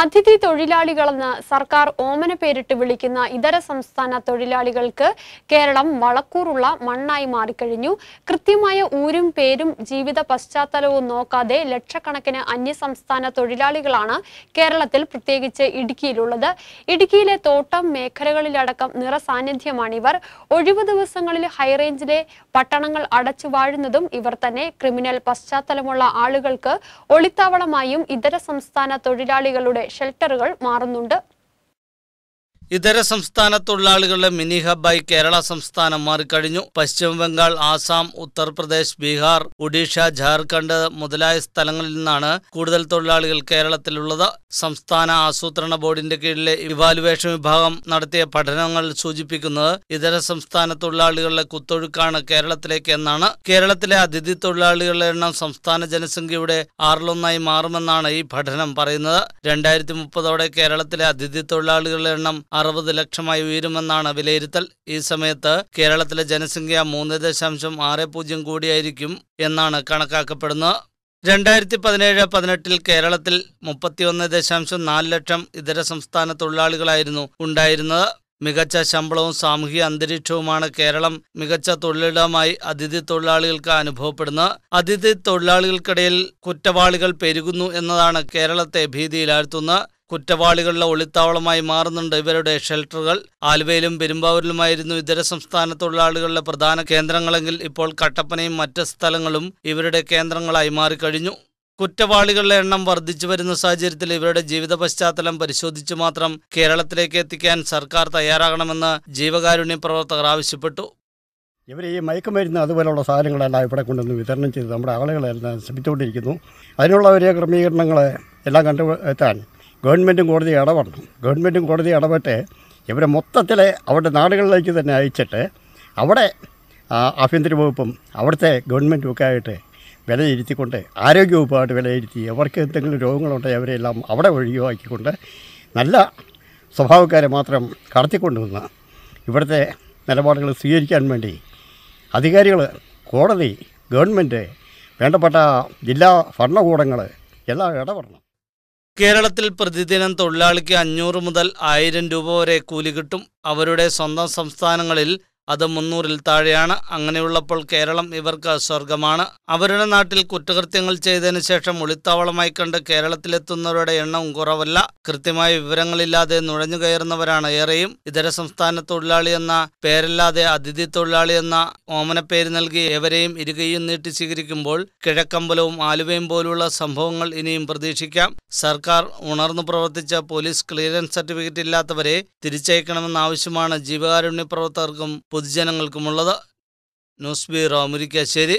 അതിഥി തൊഴിലാളികളെന്ന് സർക്കാർ ഓമന പേരിട്ട് വിളിക്കുന്ന ഇതര സംസ്ഥാന തൊഴിലാളികൾക്ക് കേരളം വളക്കൂറുള്ള മണ്ണായി മാറിക്കഴിഞ്ഞു കൃത്യമായ ഊരും പേരും ജീവിത പശ്ചാത്തലവും നോക്കാതെ ലക്ഷക്കണക്കിന് അന്യസംസ്ഥാന തൊഴിലാളികളാണ് കേരളത്തിൽ പ്രത്യേകിച്ച് ഇടുക്കിയിലുള്ളത് ഇടുക്കിയിലെ തോട്ടം മേഖലകളിലടക്കം നിറസാന്നിധ്യമാണിവർ ഒഴിവു ദിവസങ്ങളിൽ ഹൈറേഞ്ചിലെ പട്ടണങ്ങൾ അടച്ചു വാഴുന്നതും ഇവർ തന്നെ ക്രിമിനൽ പശ്ചാത്തലമുള്ള ആളുകൾക്ക് ഒളിത്താവളമായും ഇതര സംസ്ഥാന തൊഴിലാളികളുടെ ഷെൽട്ടറുകൾ മാറുന്നുണ്ട് ഇതര സംസ്ഥാന തൊഴിലാളികളുടെ മിനി ഹബ്ബായി കേരള സംസ്ഥാനം മാറിക്കഴിഞ്ഞു പശ്ചിമബംഗാൾ ആസാം ഉത്തർപ്രദേശ് ബീഹാർ ഒഡീഷ ജാർഖണ്ഡ് മുതലായ സ്ഥലങ്ങളിൽ നിന്നാണ് കൂടുതൽ തൊഴിലാളികൾ കേരളത്തിലുള്ളത് സംസ്ഥാന ആസൂത്രണ ബോർഡിന്റെ കീഴിലെ ഇവാലുവേഷൻ വിഭാഗം നടത്തിയ പഠനങ്ങൾ സൂചിപ്പിക്കുന്നത് ഇതര സംസ്ഥാന തൊഴിലാളികളുടെ കുത്തൊഴുക്കാണ് കേരളത്തിലേക്ക് എന്നാണ് കേരളത്തിലെ അതിഥി തൊഴിലാളികളുടെ എണ്ണം സംസ്ഥാന ജനസംഖ്യയുടെ ആറിലൊന്നായി മാറുമെന്നാണ് ഈ പഠനം പറയുന്നത് രണ്ടായിരത്തി മുപ്പതോടെ കേരളത്തിലെ അതിഥി തൊഴിലാളികളുടെ എണ്ണം അറുപത് ലക്ഷമായി ഉയരുമെന്നാണ് വിലയിരുത്തൽ ഈ സമയത്ത് കേരളത്തിലെ ജനസംഖ്യ മൂന്ന് ദശാംശം ആറ് പൂജ്യം കൂടിയായിരിക്കും എന്നാണ് കണക്കാക്കപ്പെടുന്നത് രണ്ടായിരത്തി പതിനേഴ് പതിനെട്ടിൽ കേരളത്തിൽ മുപ്പത്തിയൊന്ന് ദശാംശം നാല് ലക്ഷം ഇതര സംസ്ഥാന തൊഴിലാളികളായിരുന്നു ഉണ്ടായിരുന്നത് മികച്ച ശമ്പളവും സാമൂഹിക അന്തരീക്ഷവുമാണ് കേരളം മികച്ച തൊഴിലിടമായി അതിഥി തൊഴിലാളികൾക്ക് അനുഭവപ്പെടുന്നത് അതിഥി തൊഴിലാളികൾക്കിടയിൽ കുറ്റവാളികൾ പെരുകുന്നു എന്നതാണ് കേരളത്തെ ഭീതിയിലാഴ്ത്തുന്നത് കുറ്റവാളികളുടെ ഒളിത്താവളമായി മാറുന്നുണ്ട് ഇവരുടെ ഷെൽട്ടറുകൾ ആലുവയിലും പെരുമ്പാവൂരിലുമായിരുന്നു ഇതര സംസ്ഥാന തൊഴിലാളികളുടെ പ്രധാന കേന്ദ്രങ്ങളെങ്കിൽ ഇപ്പോൾ കട്ടപ്പനയും മറ്റ് സ്ഥലങ്ങളും ഇവരുടെ കേന്ദ്രങ്ങളായി മാറിക്കഴിഞ്ഞു കുറ്റവാളികളുടെ എണ്ണം വർദ്ധിച്ചു വരുന്ന സാഹചര്യത്തിൽ ഇവരുടെ ജീവിത പശ്ചാത്തലം പരിശോധിച്ചു മാത്രം കേരളത്തിലേക്ക് എത്തിക്കാൻ സർക്കാർ തയ്യാറാകണമെന്ന് ജീവകാരുണ്യ പ്രവർത്തകർ ആവശ്യപ്പെട്ടു ഇവർ ഈ മയക്കുമരുന്ന് അതുപോലെയുള്ള സാധനങ്ങളെല്ലാം ഇവിടെ കൊണ്ടുവന്ന് വിതരണം ചെയ്ത് നമ്മുടെ ആളുകളെല്ലാം ശ്രമിച്ചുകൊണ്ടിരിക്കുന്നു അതിനുള്ള ഒരു ക്രമീകരണങ്ങളെ എല്ലാം കണ്ടെത്താൻ ഗവൺമെൻറ്റും കോടതി ഇടപെടണം ഗവൺമെൻറ്റും കോടതി ഇടപെട്ട് ഇവരെ മൊത്തത്തിൽ അവരുടെ നാടുകളിലേക്ക് തന്നെ അയച്ചിട്ട് അവിടെ ആഭ്യന്തര വകുപ്പും അവിടുത്തെ ഗവൺമെൻറ്റും ഒക്കെ ആയിട്ട് വിലയിരുത്തിക്കൊണ്ട് ആരോഗ്യവകുപ്പായിട്ട് വിലയിരുത്തി അവർക്ക് എന്തെങ്കിലും രോഗങ്ങളുണ്ടെങ്കിൽ അവരെല്ലാം അവിടെ ഒഴിവാക്കിക്കൊണ്ട് നല്ല സ്വഭാവക്കാരെ മാത്രം വന്ന് ഇവിടുത്തെ നിലപാടുകൾ സ്വീകരിക്കാൻ വേണ്ടി അധികാരികൾ കോടതി ഗവൺമെൻറ് വേണ്ടപ്പെട്ട ജില്ലാ ഭരണകൂടങ്ങൾ എല്ലാം ഇടപെടണം കേരളത്തിൽ പ്രതിദിനം തൊഴിലാളിക്ക് അഞ്ഞൂറ് മുതൽ ആയിരം രൂപ വരെ കൂലി കിട്ടും അവരുടെ സ്വന്തം സംസ്ഥാനങ്ങളിൽ അത് മുന്നൂറിൽ താഴെയാണ് അങ്ങനെയുള്ളപ്പോൾ കേരളം ഇവർക്ക് സ്വർഗമാണ് അവരുടെ നാട്ടിൽ കുറ്റകൃത്യങ്ങൾ ചെയ്തതിനു ശേഷം ഒളിത്താവളമായി കണ്ട് കേരളത്തിലെത്തുന്നവരുടെ എണ്ണവും കുറവല്ല കൃത്യമായ വിവരങ്ങളില്ലാതെ നുഴഞ്ഞു കയറുന്നവരാണ് ഏറെയും ഇതര സംസ്ഥാന തൊഴിലാളി എന്ന പേരല്ലാതെ അതിഥി തൊഴിലാളി എന്ന ഓമനപ്പേര് നൽകി എവരെയും ഇരുകയും നീട്ടി സ്വീകരിക്കുമ്പോൾ കിഴക്കമ്പലവും ആലുവയും പോലുള്ള സംഭവങ്ങൾ ഇനിയും പ്രതീക്ഷിക്കാം സർക്കാർ ഉണർന്നു പ്രവർത്തിച്ച പോലീസ് ക്ലിയറൻസ് സർട്ടിഫിക്കറ്റ് ഇല്ലാത്തവരെ തിരിച്ചയക്കണമെന്ന ആവശ്യമാണ് ജീവകാരുണ്യ പ്രവർത്തകർക്കും പൊതുജനങ്ങൾക്കുമുള്ളത് ന്യൂസ് ബ്യൂറോ മുരിക്കാശ്ശേരി